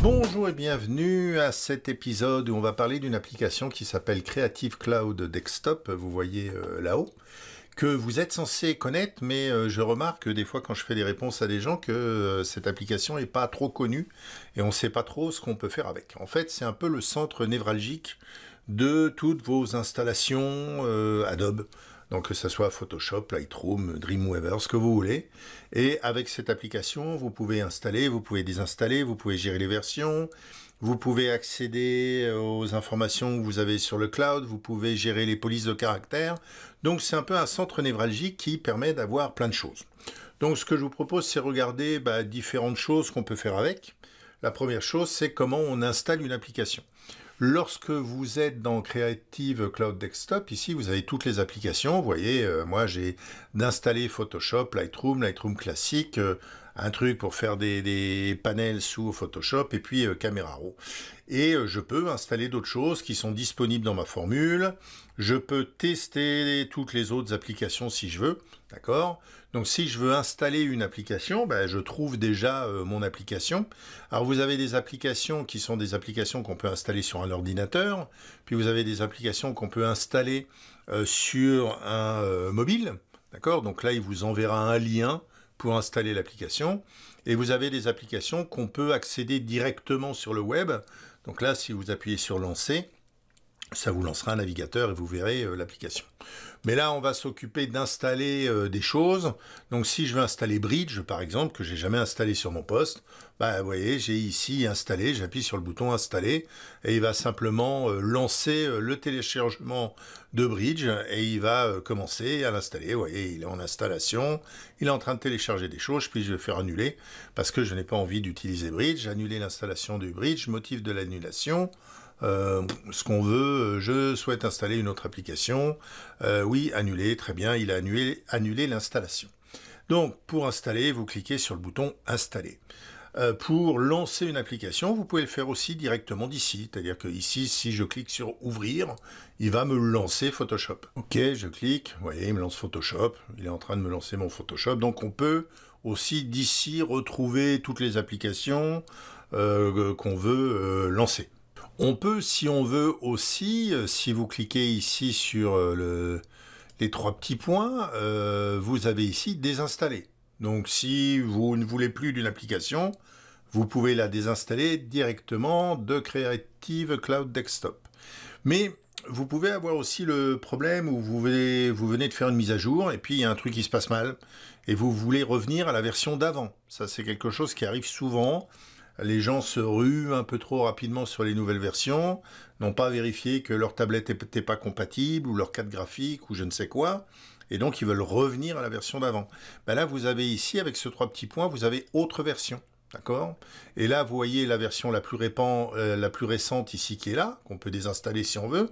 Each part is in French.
Bonjour et bienvenue à cet épisode où on va parler d'une application qui s'appelle Creative Cloud Desktop, vous voyez euh, là-haut, que vous êtes censé connaître, mais euh, je remarque des fois quand je fais des réponses à des gens que euh, cette application n'est pas trop connue et on ne sait pas trop ce qu'on peut faire avec. En fait, c'est un peu le centre névralgique de toutes vos installations Adobe donc que ce soit Photoshop, Lightroom, Dreamweaver, ce que vous voulez. Et avec cette application, vous pouvez installer, vous pouvez désinstaller, vous pouvez gérer les versions, vous pouvez accéder euh, aux informations que vous avez sur le cloud, vous pouvez gérer les polices de caractère. Donc c'est un peu un centre névralgique qui permet d'avoir plein de choses. Donc ce que je vous propose, c'est regarder bah, différentes choses qu'on peut faire avec. La première chose, c'est comment on installe une application. Lorsque vous êtes dans Creative Cloud Desktop, ici vous avez toutes les applications. Vous voyez, euh, moi j'ai d'installer Photoshop, Lightroom, Lightroom classique, euh, un truc pour faire des, panels sous Photoshop et puis euh, Caméra Camera Raw. Et euh, je peux installer d'autres choses qui sont disponibles dans ma formule. Je peux tester toutes les autres applications si je veux, d'accord Donc si je veux installer une application, ben, je trouve déjà euh, mon application. Alors vous avez des applications qui sont des applications qu'on peut installer sur un ordinateur, puis vous avez des applications qu'on peut installer sur un mobile, D'accord Donc là, il vous enverra un lien pour installer l'application. Et vous avez des applications qu'on peut accéder directement sur le web. Donc là, si vous appuyez sur lancer, ça vous lancera un navigateur et vous verrez euh, l'application. Mais là, on va s'occuper d'installer euh, des choses. Donc si je veux installer Bridge, par exemple, que j'ai jamais installé sur mon poste, bah, vous voyez, j'ai ici installé, j'appuie sur le bouton installer, et il va simplement euh, lancer le téléchargement de Bridge, et il va commencer à l'installer. Vous voyez, il est en installation, il est en train de télécharger des choses, puis je vais faire annuler, parce que je n'ai pas envie d'utiliser Bridge, annuler l'installation de Bridge, motif de l'annulation, euh, ce qu'on veut, euh, je souhaite installer une autre application, euh, oui, annuler, très bien, il a annulé, l'installation. Donc pour installer, vous cliquez sur le bouton installer. pour lancer une application, vous pouvez le faire aussi directement d'ici. C'est-à-dire que ici, si je clique sur ouvrir, il va me lancer Photoshop. Ok, je clique, vous voyez, il me lance Photoshop. Il est en train de me lancer mon Photoshop. Donc on peut aussi d'ici retrouver toutes les applications qu'on veut lancer. On peut, si on veut aussi, euh, si vous cliquez ici sur euh, le, les trois petits points, euh, vous avez ici désinstaller. Donc si vous ne voulez plus d'une application, vous pouvez la désinstaller directement de Creative Cloud Desktop. Mais vous pouvez avoir aussi le problème où vous venez, vous venez de faire une mise à jour et puis il y a un truc qui se passe mal et vous voulez revenir à la version d'avant. Ça c'est quelque chose qui arrive souvent les gens se ruent un peu trop rapidement sur les nouvelles versions, n'ont pas vérifié que leur tablette n'était pas compatible, ou leur carte graphique, ou je ne sais quoi, et donc ils veulent revenir à la version d'avant. Ben là, vous avez ici, avec ce trois petits points, vous avez autre version. D'accord Et là, vous voyez la version la plus, répand, euh, la plus récente ici qui est là, qu'on peut désinstaller si on veut,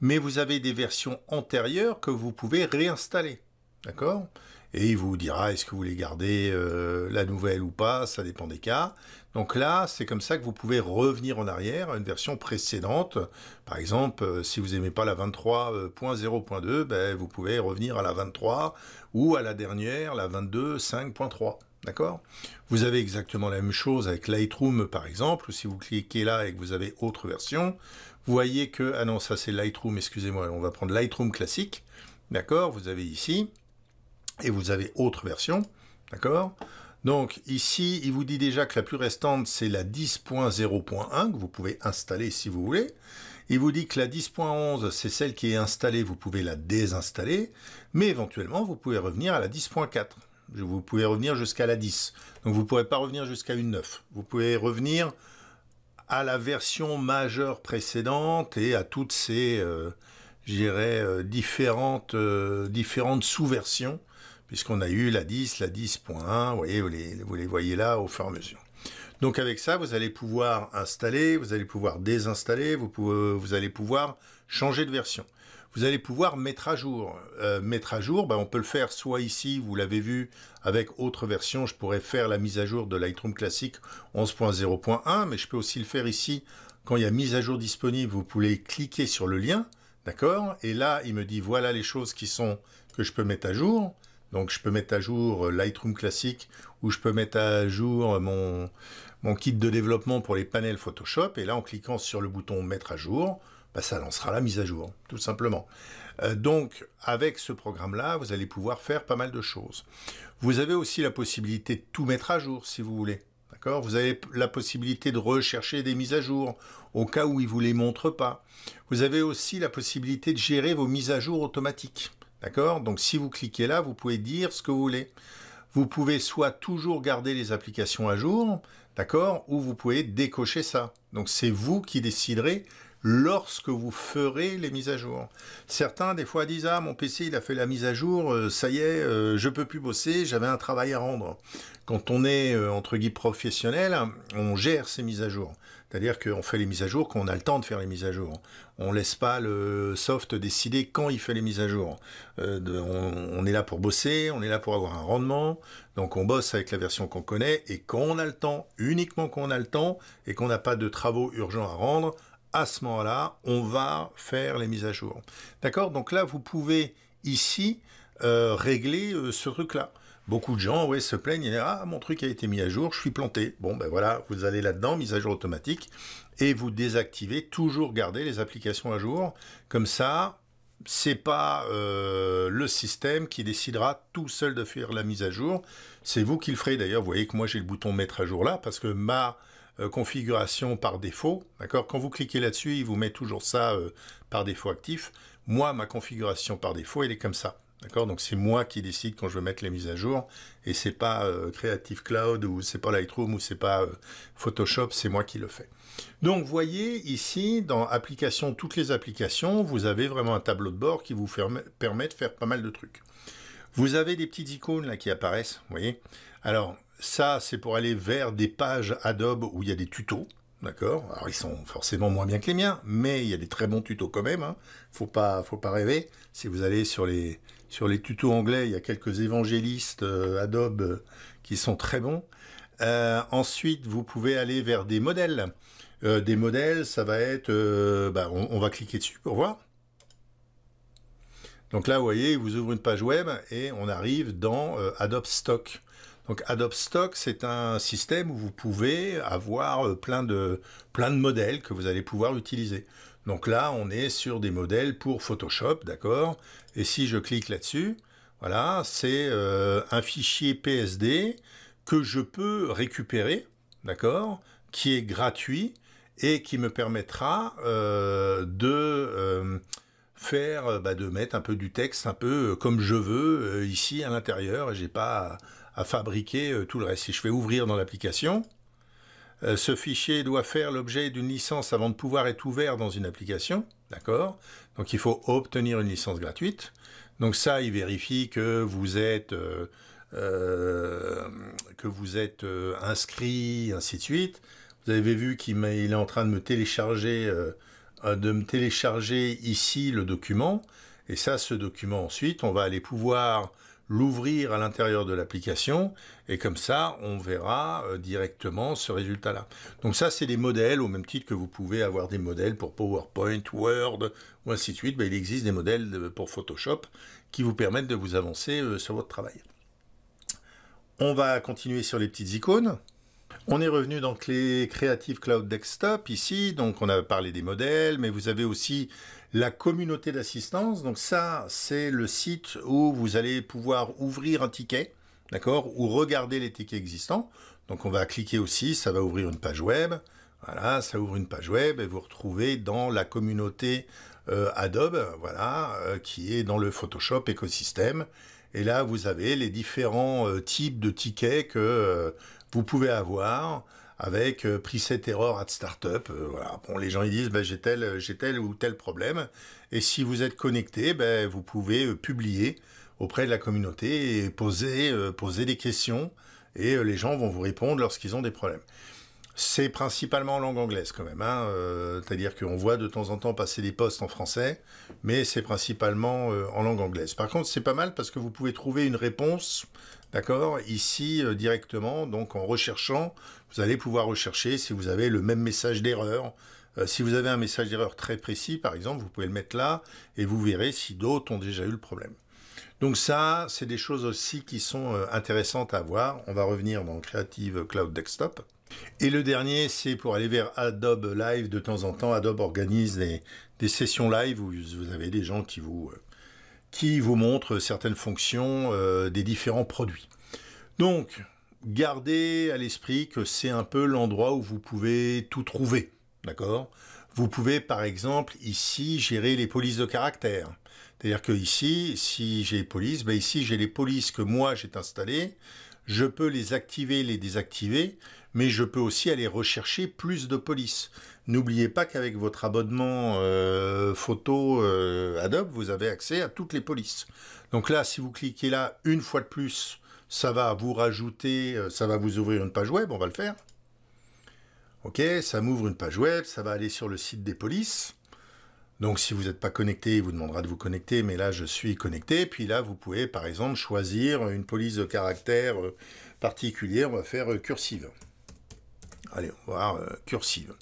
mais vous avez des versions antérieures que vous pouvez réinstaller. D'accord et il vous dira est-ce que vous voulez garder euh, la nouvelle ou pas, ça dépend des cas. Donc là, c'est comme ça que vous pouvez revenir en arrière à une version précédente. Par exemple, euh, si vous n'aimez pas la 23.0.2, ben, vous pouvez revenir à la 23 ou à la dernière, la 22.5.3. D'accord Vous avez exactement la même chose avec Lightroom par exemple, si vous cliquez là et que vous avez autre version, vous voyez que, ah non, ça c'est Lightroom, excusez-moi, on va prendre Lightroom classique. D'accord Vous avez ici, et vous avez autre version, d'accord donc ici, il vous dit déjà que la plus restante, c'est la 10.0.1 que vous pouvez installer si vous voulez. Il vous dit que la 10.11, c'est celle qui est installée, vous pouvez la désinstaller, mais éventuellement, vous pouvez revenir à la 10.4. Vous pouvez revenir jusqu'à la 10. Donc vous ne pourrez pas revenir jusqu'à une 9. Vous pouvez revenir à la version majeure précédente et à toutes ces, euh, je dirais, euh, différentes, euh, différentes sous-versions puisqu'on a eu la 10, la 10.1, vous les, voyez là au fur et à mesure. Donc avec ça, vous allez pouvoir installer, vous allez pouvoir désinstaller, vous, euh, allez pouvoir changer de version. Vous allez pouvoir mettre à jour. Euh, mettre à jour, ben, on peut le faire soit ici, vous l'avez vu, avec autre version, je pourrais faire la mise à jour de Lightroom classique 11.0.1, mais je peux aussi le faire ici. Quand il y a mise à jour disponible, vous pouvez cliquer sur le lien, d'accord Et là, il me dit, voilà les choses qui sont que je peux mettre à jour. Donc je peux mettre à jour euh, Lightroom classique ou je peux mettre à jour euh, mon, kit de développement pour les panels Photoshop. Et là, en cliquant sur le bouton Mettre à jour, bah, ça lancera la mise à jour, tout simplement. Euh, donc, avec ce programme-là, vous allez pouvoir faire pas mal de choses. Vous avez aussi la possibilité de tout mettre à jour, si vous voulez. Vous avez la possibilité de rechercher des mises à jour au cas où il ne vous les montre pas. Vous avez aussi la possibilité de gérer vos mises à jour automatiques. D'accord Donc si vous cliquez là, vous pouvez dire ce que vous voulez. Vous pouvez soit toujours garder les applications à jour, d'accord Ou vous pouvez décocher ça. Donc c'est vous qui déciderez lorsque vous ferez les mises à jour. Certains, des fois, disent « Ah, mon PC, il a fait la mise à jour, euh, ça y est, euh, je peux plus bosser, j'avais un travail à rendre. » Quand on est, euh, entre guillemets, professionnel, on gère ces mises à jour. C'est-à-dire qu'on fait les mises à jour quand on a le temps de faire les mises à jour. On laisse pas le soft décider quand il fait les mises à jour. on, on, est là pour bosser, on est là pour avoir un rendement, donc on bosse avec la version qu'on connaît, et quand on a le temps, uniquement quand on a le temps, et qu'on n'a pas de travaux urgents à rendre, à ce moment-là, on va faire les mises à jour. D'accord Donc là, vous pouvez ici euh, régler euh, ce truc-là. Beaucoup de gens ouais, se plaignent, et, ah, mon truc a été mis à jour, je suis planté. Bon, ben voilà, vous allez là-dedans, mise à jour automatique, et vous désactivez, toujours garder les applications à jour. Comme ça, c'est pas euh, le système qui décidera tout seul de faire la mise à jour. C'est vous qui le ferez. D'ailleurs, vous voyez que moi, j'ai le bouton mettre à jour là, parce que ma euh, configuration par défaut. D'accord Quand vous cliquez là-dessus, il vous met toujours ça euh, par défaut actif. Moi, ma configuration par défaut, elle est comme ça. D'accord Donc c'est moi qui décide quand je veux mettre les mises à jour et c'est pas euh, Creative Cloud ou c'est pas Lightroom ou c'est pas Photoshop, c'est moi qui le fais. Donc voyez ici dans applications toutes les applications, vous avez vraiment un tableau de bord qui vous permet de faire pas mal de trucs. Vous avez des petites icônes là qui apparaissent, vous voyez Alors ça, c'est pour aller vers des pages Adobe où il y a des tutos, d'accord Alors ils sont forcément moins bien que les miens, mais il y a des très bons tutos quand même, hein faut, pas, faut pas rêver. Si vous allez sur les, sur les tutos anglais, il y a quelques évangélistes euh, Adobe euh, qui sont très bons. Euh, ensuite, vous pouvez aller vers des modèles. des modèles, ça va être... Bah, on va cliquer dessus pour voir. Donc là, vous voyez, il vous ouvre une page web et on arrive dans euh, Adobe Stock. Donc Adobe Stock, c'est un système où vous pouvez avoir euh, plein de, plein de modèles que vous allez pouvoir utiliser. Donc là, on est sur des modèles pour Photoshop, d'accord Et si je clique là-dessus, voilà, c'est euh, un fichier PSD que je peux récupérer, d'accord Qui est gratuit et qui me permettra de faire euh, bah, de mettre un peu du texte un peu euh, comme je veux euh, ici à l'intérieur Je j'ai pas à, fabriquer tout le reste. Si je fais ouvrir dans l'application, ce fichier doit faire l'objet d'une licence avant de pouvoir être ouvert dans une application, d'accord Donc il faut obtenir une licence gratuite. Donc ça, il vérifie que vous êtes que vous êtes inscrit, ainsi de suite. Vous avez vu qu'il est en train de me télécharger euh, de me télécharger ici le document. Et ça, ce document, ensuite, on va aller pouvoir l'ouvrir à l'intérieur de l'application et comme ça on verra euh, directement ce résultat là. Donc ça c'est des modèles au même titre que vous pouvez avoir des modèles pour PowerPoint, Word ou ainsi de suite. il existe des modèles pour Photoshop qui vous permettent de vous avancer euh, sur votre travail. On va continuer sur les petites icônes. On est revenu dans les Creative Cloud Desktop ici, donc on a parlé des modèles, mais vous avez aussi la communauté d'assistance. Donc ça, c'est le site où vous allez pouvoir ouvrir un ticket, d'accord, ou regarder les tickets existants. Donc on va cliquer aussi, ça va ouvrir une page web. Voilà, ça ouvre une page web et vous retrouvez dans la communauté euh, Adobe, voilà, euh, qui est dans le Photoshop écosystème. Et là, vous avez les différents euh, types de tickets que vous pouvez avoir avec euh, preset error at startup. Euh, voilà. Bon, les gens ils disent ben, j'ai tel, euh, j'ai tel ou tel problème. Et si vous êtes connecté, ben, vous pouvez euh, publier auprès de la communauté et poser, poser des questions. Et les gens vont vous répondre lorsqu'ils ont des problèmes. C'est principalement en langue anglaise quand même, hein, euh, c'est-à-dire qu'on voit de temps en temps passer des postes en français, mais c'est principalement euh, en langue anglaise. Par contre, c'est pas mal parce que vous pouvez trouver une réponse, d'accord, ici euh, directement, donc en recherchant, vous allez pouvoir rechercher si vous avez le même message d'erreur. Euh, si vous avez un message d'erreur très précis, par exemple, vous pouvez le mettre là et vous verrez si d'autres ont déjà eu le problème. Donc ça, c'est des choses aussi qui sont intéressantes à voir. On va revenir dans Creative Cloud Desktop. Et le dernier, c'est pour aller vers Adobe Live de temps en temps. Adobe organise des, sessions live où vous avez des gens qui vous, euh, montrent certaines fonctions euh, des différents produits. Donc, gardez à l'esprit que c'est un peu l'endroit où vous pouvez tout trouver. D'accord Vous pouvez par exemple ici gérer les polices de caractère. C'est-à-dire que ici, si j'ai polices, ben ici j'ai les polices que moi j'ai installées je peux les activer, les désactiver, mais je peux aussi aller rechercher plus de polices. N'oubliez pas qu'avec votre abonnement euh, photo euh, Adobe, vous avez accès à toutes les polices. Donc là, si vous cliquez là une fois de plus, ça va vous rajouter, euh, ça va vous ouvrir une page web, on va le faire. Ok, ça m'ouvre une page web, ça va aller sur le site des polices. Donc si vous n'êtes pas connecté, il vous demandera de vous connecter, mais là je suis connecté. Puis là, vous pouvez par exemple choisir une police de caractère euh, particulière. On va faire euh, cursive. Allez, on va voir euh, cursive.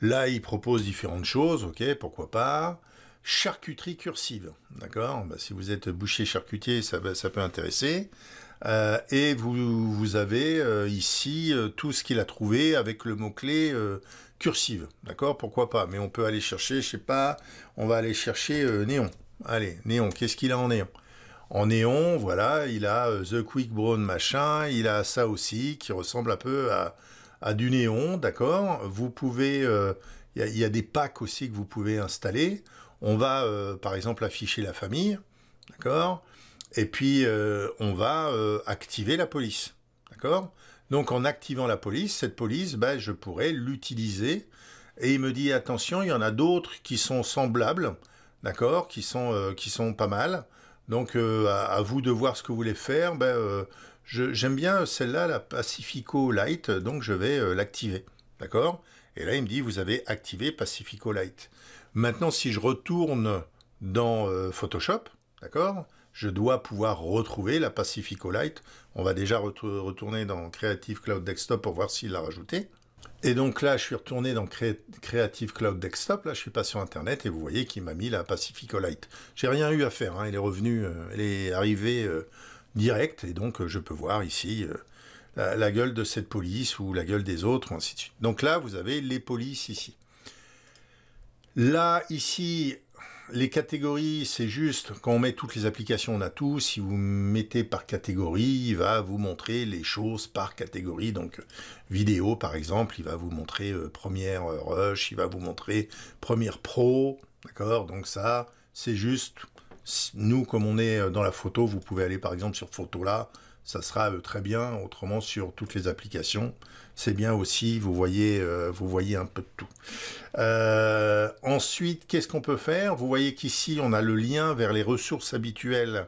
Là, il propose différentes choses, ok, pourquoi pas. Charcuterie cursive, d'accord bah, Si vous êtes boucher charcutier, ça, ça peut intéresser. et vous, avez ici tout ce qu'il a trouvé avec le mot-clé cursive, d'accord Pourquoi pas Mais on peut aller chercher, je sais pas, on va aller chercher euh, néon. Allez, néon, qu'est-ce qu'il a en néon En néon, voilà, il a euh, The Quick Brown machin, il a ça aussi qui ressemble un peu à, à du néon, d'accord Vous pouvez, euh, il y, a des packs aussi que vous pouvez installer. On va, par exemple, afficher la famille, d'accord Et puis, on va activer la police, d'accord donc en activant la police, cette police, ben, je pourrais l'utiliser. Et il me dit, attention, il y en a d'autres qui sont semblables, d'accord, qui, sont euh, qui sont pas mal. Donc euh, à, vous de voir ce que vous voulez faire. Ben, euh, j'aime bien celle-là, la Pacifico Light, donc je vais l'activer. D'accord Et là, il me dit, vous avez activé Pacifico Light. Maintenant, si je retourne dans Photoshop, d'accord je dois pouvoir retrouver la Pacifico Lite. On va déjà retourner dans Creative Cloud Desktop pour voir s'il l'a rajouté. Et donc là, je suis retourné dans Creative Cloud Desktop. Là, je suis pas sur Internet et vous voyez qu'il m'a mis la Pacifico Je J'ai rien eu à faire. Hein. Elle est revenue, euh, elle est arrivée euh, direct et donc euh, je peux voir ici la, gueule de cette police ou la gueule des autres, ainsi de suite. Donc là, vous avez les polices ici. Là, ici, les catégories, c'est juste, quand on met toutes les applications, on a tout. Si vous mettez par catégorie, il va vous montrer les choses par catégorie. Donc, vidéo, par exemple, il va vous montrer euh, première euh, rush, il va vous montrer première pro. D'accord Donc ça, c'est juste, nous, comme on est euh, dans la photo, vous pouvez aller, par exemple, sur photo là, ça sera euh, très bien. Autrement, sur toutes les applications, c'est bien aussi. Vous voyez, euh, vous voyez un peu de tout. Euh, ensuite, qu'est-ce qu'on peut faire Vous voyez qu'ici, on a le lien vers les ressources habituelles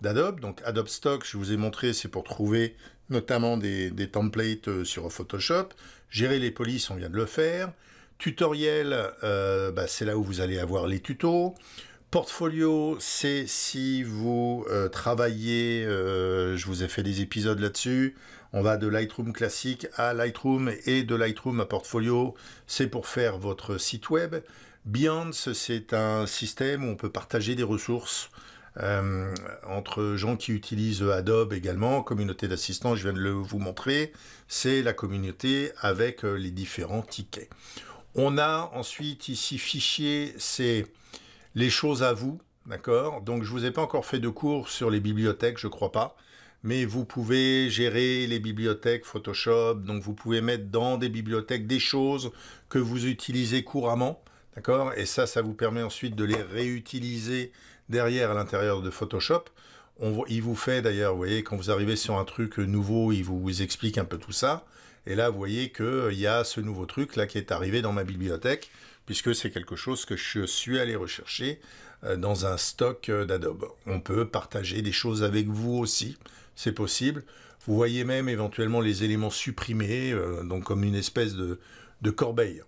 d'Adobe. Donc, Adobe Stock, je vous ai montré, c'est pour trouver notamment des, templates sur Photoshop. Gérer les polices, on vient de le faire. Tutoriel, bah, c'est là où vous allez avoir les tutos. Portfolio, c'est si vous euh, travaillez, euh, je vous ai fait des épisodes là-dessus, on va de Lightroom classique à Lightroom et de Lightroom à Portfolio, c'est pour faire votre site web. Beyonds, c'est un système où on peut partager des ressources euh, entre gens qui utilisent Adobe également, communauté d'assistants, je viens de le, vous montrer, c'est la communauté avec les différents tickets. On a ensuite ici fichier, c'est les choses à vous, d'accord Donc je vous ai pas encore fait de cours sur les bibliothèques, je crois pas, mais vous pouvez gérer les bibliothèques Photoshop, donc vous pouvez mettre dans des bibliothèques des choses que vous utilisez couramment, d'accord Et ça, ça vous permet ensuite de les réutiliser derrière à l'intérieur de Photoshop. On, il vous fait d'ailleurs, vous voyez, quand vous arrivez sur un truc nouveau, il vous, explique un peu tout ça. Et là, vous voyez qu'il y a ce nouveau truc là qui est arrivé dans ma bibliothèque puisque c'est quelque chose que je suis allé rechercher euh, dans un stock euh, d'Adobe. On peut partager des choses avec vous aussi, c'est possible. Vous voyez même éventuellement les éléments supprimés, euh, donc comme une espèce de, corbeille.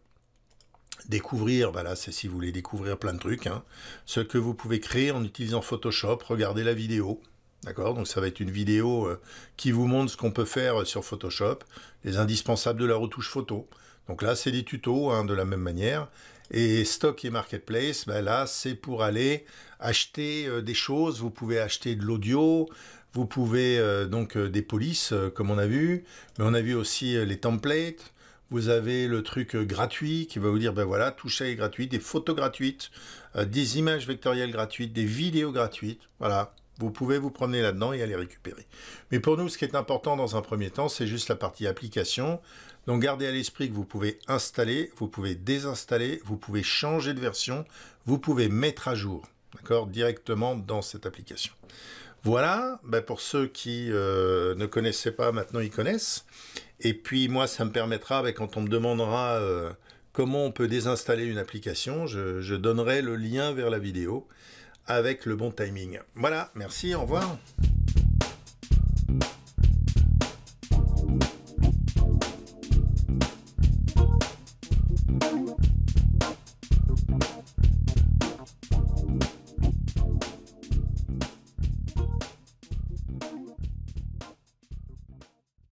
Découvrir, voilà, bah c'est si vous voulez découvrir plein de trucs. Hein. Ce que vous pouvez créer en utilisant Photoshop, regardez la vidéo. D'accord Donc ça va être une vidéo qui vous montre ce qu'on peut faire sur Photoshop, les indispensables de la retouche photo. Donc là, c'est des tutos hein, de la même manière. Et stock et marketplace, ben là, c'est pour aller acheter euh, des choses. Vous pouvez acheter de l'audio, vous pouvez euh, donc euh, des polices, comme on a vu, mais on a vu aussi les templates. Vous avez le truc gratuit qui va vous dire, ben voilà, tout ça est gratuit, des photos gratuites, des images vectorielles gratuites, des vidéos gratuites. Voilà, vous pouvez vous promener là-dedans et aller récupérer. Mais pour nous, ce qui est important dans un premier temps, c'est juste la partie application. Donc gardez à l'esprit que vous pouvez installer, vous pouvez désinstaller, vous pouvez changer de version, vous pouvez mettre à jour, directement dans cette application. Voilà, ben pour ceux qui euh, ne connaissaient pas, maintenant ils connaissent. Et puis moi, ça me permettra, ben quand on me demandera euh, comment on peut désinstaller une application, je donnerai le lien vers la vidéo avec le bon timing. Voilà, merci, au revoir.